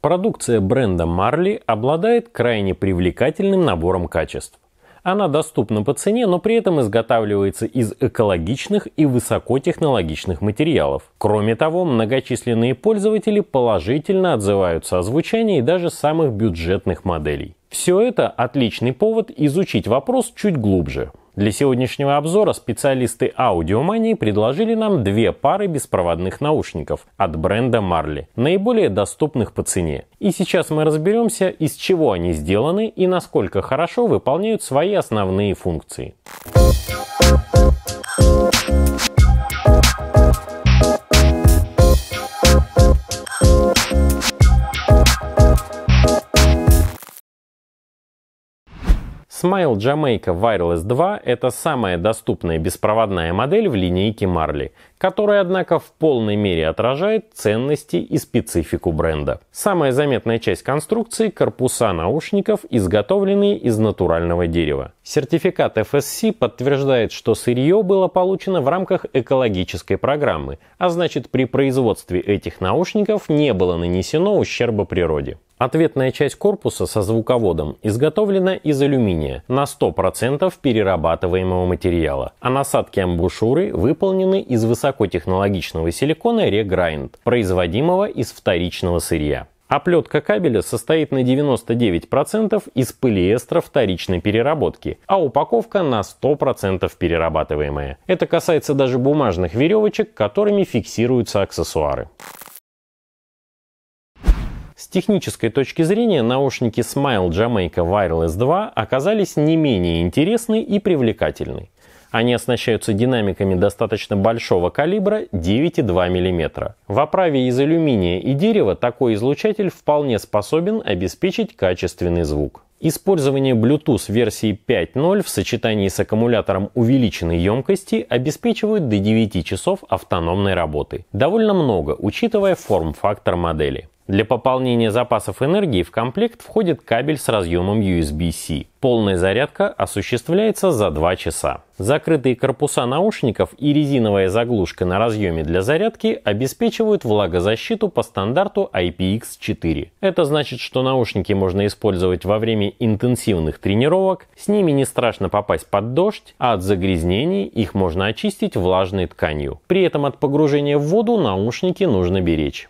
Продукция бренда Marley обладает крайне привлекательным набором качеств. Она доступна по цене, но при этом изготавливается из экологичных и высокотехнологичных материалов. Кроме того, многочисленные пользователи положительно отзываются о звучании даже самых бюджетных моделей. Все это отличный повод изучить вопрос чуть глубже. Для сегодняшнего обзора специалисты аудиомании предложили нам две пары беспроводных наушников от бренда Marley, наиболее доступных по цене. И сейчас мы разберемся, из чего они сделаны и насколько хорошо выполняют свои основные функции. Smile Jamaica Wireless 2 – это самая доступная беспроводная модель в линейке Marley, которая, однако, в полной мере отражает ценности и специфику бренда. Самая заметная часть конструкции – корпуса наушников, изготовленные из натурального дерева. Сертификат FSC подтверждает, что сырье было получено в рамках экологической программы, а значит при производстве этих наушников не было нанесено ущерба природе. Ответная часть корпуса со звуководом изготовлена из алюминия на 100% перерабатываемого материала, а насадки амбушюры выполнены из высокотехнологичного силикона ReGrind, производимого из вторичного сырья. Оплетка кабеля состоит на 99% из полиэстера вторичной переработки, а упаковка на 100% перерабатываемая. Это касается даже бумажных веревочек, которыми фиксируются аксессуары. С технической точки зрения наушники Smile Jamaica Wireless 2 оказались не менее интересны и привлекательны. Они оснащаются динамиками достаточно большого калибра 9,2 мм. В оправе из алюминия и дерева такой излучатель вполне способен обеспечить качественный звук. Использование Bluetooth версии 5.0 в сочетании с аккумулятором увеличенной емкости обеспечивает до 9 часов автономной работы. Довольно много, учитывая форм-фактор модели. Для пополнения запасов энергии в комплект входит кабель с разъемом USB-C. Полная зарядка осуществляется за 2 часа. Закрытые корпуса наушников и резиновая заглушка на разъеме для зарядки обеспечивают влагозащиту по стандарту IPX4. Это значит, что наушники можно использовать во время интенсивных тренировок, с ними не страшно попасть под дождь, а от загрязнений их можно очистить влажной тканью. При этом от погружения в воду наушники нужно беречь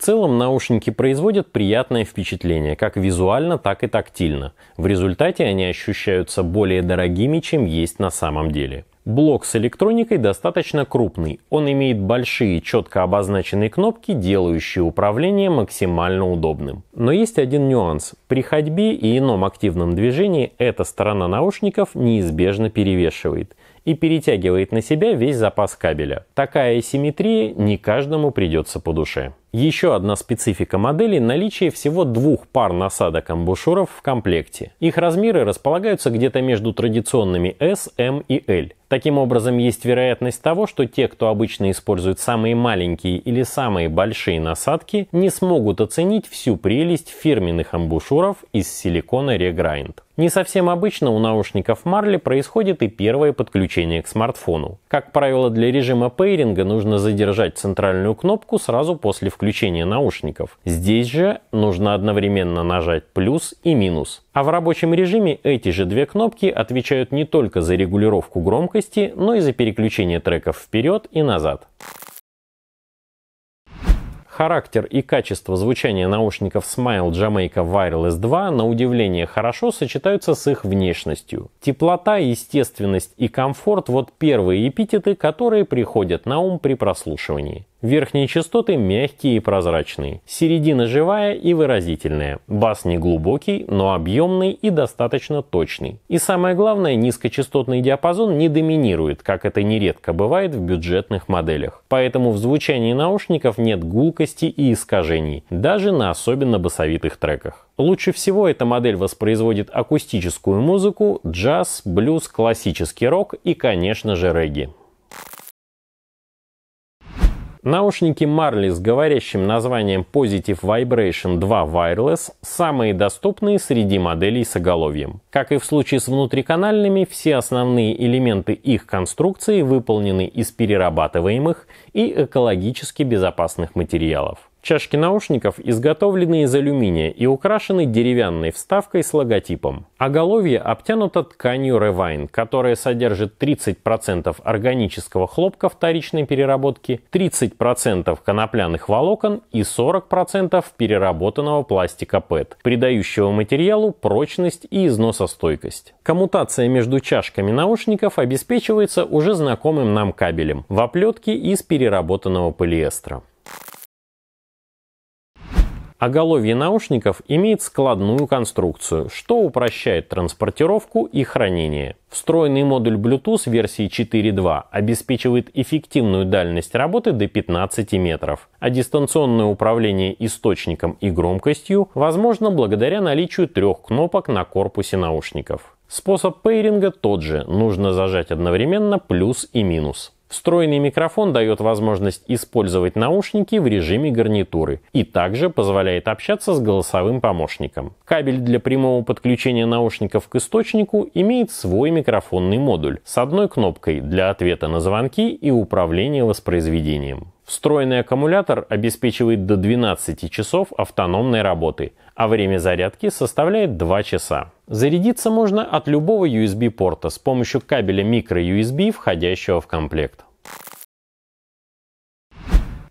целом наушники производят приятное впечатление, как визуально, так и тактильно. В результате они ощущаются более дорогими, чем есть на самом деле. Блок с электроникой достаточно крупный. Он имеет большие, четко обозначенные кнопки, делающие управление максимально удобным. Но есть один нюанс. При ходьбе и ином активном движении эта сторона наушников неизбежно перевешивает и перетягивает на себя весь запас кабеля. Такая асимметрия не каждому придется по душе. Еще одна специфика модели – наличие всего двух пар насадок амбушюров в комплекте. Их размеры располагаются где-то между традиционными S, M и L. Таким образом, есть вероятность того, что те, кто обычно использует самые маленькие или самые большие насадки, не смогут оценить всю прелесть фирменных амбушюров из силикона Regrind. Не совсем обычно у наушников Marley происходит и первое подключение к смартфону. Как правило, для режима пейринга нужно задержать центральную кнопку сразу после включения включения наушников. Здесь же нужно одновременно нажать плюс и минус. А в рабочем режиме эти же две кнопки отвечают не только за регулировку громкости, но и за переключение треков вперед и назад. Характер и качество звучания наушников Smile Jamaica Wireless 2 на удивление хорошо сочетаются с их внешностью. Теплота, естественность и комфорт – вот первые эпитеты, которые приходят на ум при прослушивании. Верхние частоты мягкие и прозрачные, середина живая и выразительная, бас не глубокий, но объемный и достаточно точный. И самое главное, низкочастотный диапазон не доминирует, как это нередко бывает в бюджетных моделях. Поэтому в звучании наушников нет гулкости и искажений, даже на особенно басовитых треках. Лучше всего эта модель воспроизводит акустическую музыку, джаз, блюз, классический рок и, конечно же, регги. Наушники Marley с говорящим названием Positive Vibration 2 Wireless самые доступные среди моделей с оголовьем. Как и в случае с внутриканальными, все основные элементы их конструкции выполнены из перерабатываемых и экологически безопасных материалов. Чашки наушников изготовлены из алюминия и украшены деревянной вставкой с логотипом. Оголовье обтянуто тканью Revine, которая содержит 30% органического хлопка вторичной переработки, 30% конопляных волокон и 40% переработанного пластика PET, придающего материалу прочность и износостойкость. Коммутация между чашками наушников обеспечивается уже знакомым нам кабелем в оплетке из переработанного полиэстера. Оголовье наушников имеет складную конструкцию, что упрощает транспортировку и хранение. Встроенный модуль Bluetooth версии 4.2 обеспечивает эффективную дальность работы до 15 метров, а дистанционное управление источником и громкостью возможно благодаря наличию трех кнопок на корпусе наушников. Способ пейринга тот же, нужно зажать одновременно плюс и минус. Встроенный микрофон дает возможность использовать наушники в режиме гарнитуры и также позволяет общаться с голосовым помощником. Кабель для прямого подключения наушников к источнику имеет свой микрофонный модуль с одной кнопкой для ответа на звонки и управления воспроизведением. Встроенный аккумулятор обеспечивает до 12 часов автономной работы, а время зарядки составляет 2 часа. Зарядиться можно от любого USB-порта с помощью кабеля microUSB, входящего в комплект.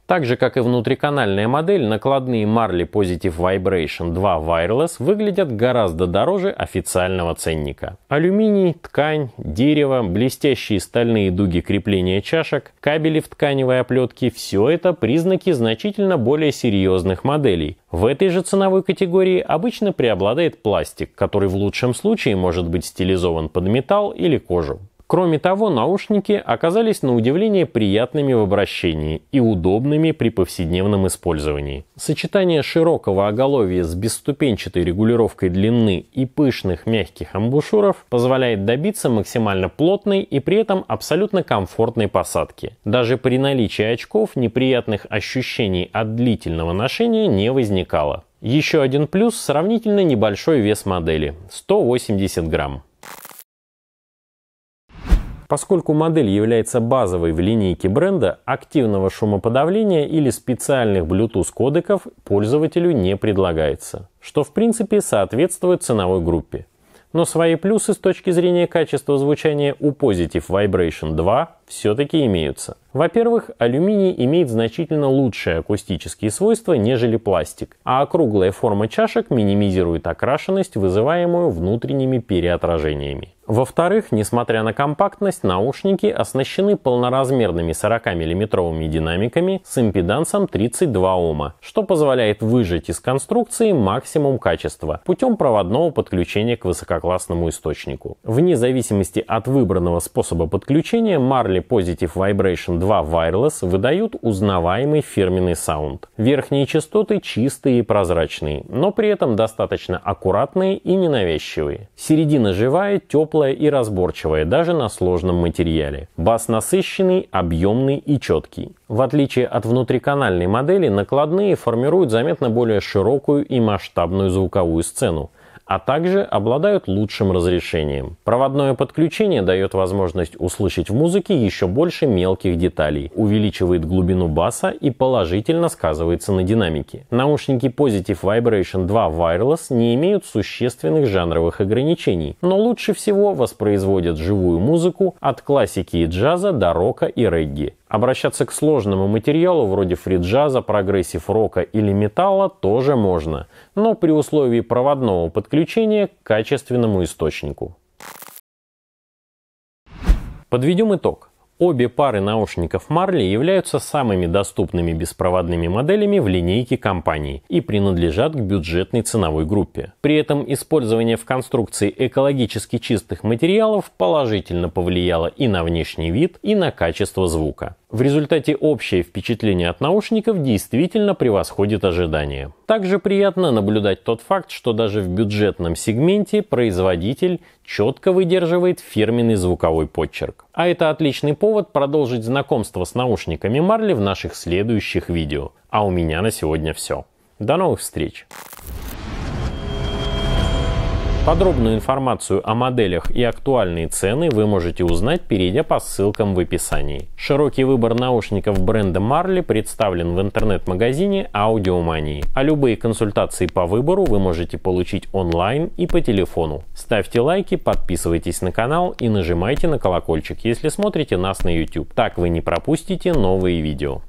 Так же, как и внутриканальная модель, накладные Marley Positive Vibration 2 Wireless выглядят гораздо дороже официального ценника. Алюминий, ткань, дерево, блестящие стальные дуги крепления чашек, кабели в тканевой оплетке – все это признаки значительно более серьезных моделей. В этой же ценовой категории обычно преобладает пластик, который в лучшем случае может быть стилизован под металл или кожу. Кроме того, наушники оказались на удивление приятными в обращении и удобными при повседневном использовании. Сочетание широкого оголовья с бесступенчатой регулировкой длины и пышных мягких амбушюров позволяет добиться максимально плотной и при этом абсолютно комфортной посадки. Даже при наличии очков неприятных ощущений от длительного ношения не возникало. Еще один плюс – сравнительно небольшой вес модели – 180 грамм. Поскольку модель является базовой в линейке бренда, активного шумоподавления или специальных Bluetooth кодеков пользователю не предлагается, что в принципе соответствует ценовой группе. Но свои плюсы с точки зрения качества звучания у Positive Vibration 2 все-таки имеются. Во-первых, алюминий имеет значительно лучшие акустические свойства, нежели пластик, а округлая форма чашек минимизирует окрашенность, вызываемую внутренними переотражениями. Во-вторых, несмотря на компактность, наушники оснащены полноразмерными 40 миллиметровыми динамиками с импедансом 32 ома, что позволяет выжать из конструкции максимум качества путем проводного подключения к высококлассному источнику. Вне зависимости от выбранного способа подключения, Marley Positive Vibration 2 Wireless выдают узнаваемый фирменный саунд. Верхние частоты чистые и прозрачные, но при этом достаточно аккуратные и ненавязчивые. Середина живая, теплая светлое и разборчивое даже на сложном материале. Бас насыщенный, объемный и четкий. В отличие от внутриканальной модели, накладные формируют заметно более широкую и масштабную звуковую сцену, а также обладают лучшим разрешением. Проводное подключение дает возможность услышать в музыке еще больше мелких деталей, увеличивает глубину баса и положительно сказывается на динамике. Наушники Positive Vibration 2 Wireless не имеют существенных жанровых ограничений, но лучше всего воспроизводят живую музыку от классики и джаза до рока и регги. Обращаться к сложному материалу вроде фриджаза, прогрессив рока или металла тоже можно, но при условии проводного подключения к качественному источнику. Подведем итог. Обе пары наушников Marley являются самыми доступными беспроводными моделями в линейке компании и принадлежат к бюджетной ценовой группе. При этом использование в конструкции экологически чистых материалов положительно повлияло и на внешний вид, и на качество звука. В результате общее впечатление от наушников действительно превосходит ожидания. Также приятно наблюдать тот факт, что даже в бюджетном сегменте производитель четко выдерживает фирменный звуковой подчерк. А это отличный повод продолжить знакомство с наушниками Марли в наших следующих видео. А у меня на сегодня все. До новых встреч! Подробную информацию о моделях и актуальные цены вы можете узнать, перейдя по ссылкам в описании. Широкий выбор наушников бренда Marley представлен в интернет-магазине Audiomania, а любые консультации по выбору вы можете получить онлайн и по телефону. Ставьте лайки, подписывайтесь на канал и нажимайте на колокольчик, если смотрите нас на YouTube. Так вы не пропустите новые видео.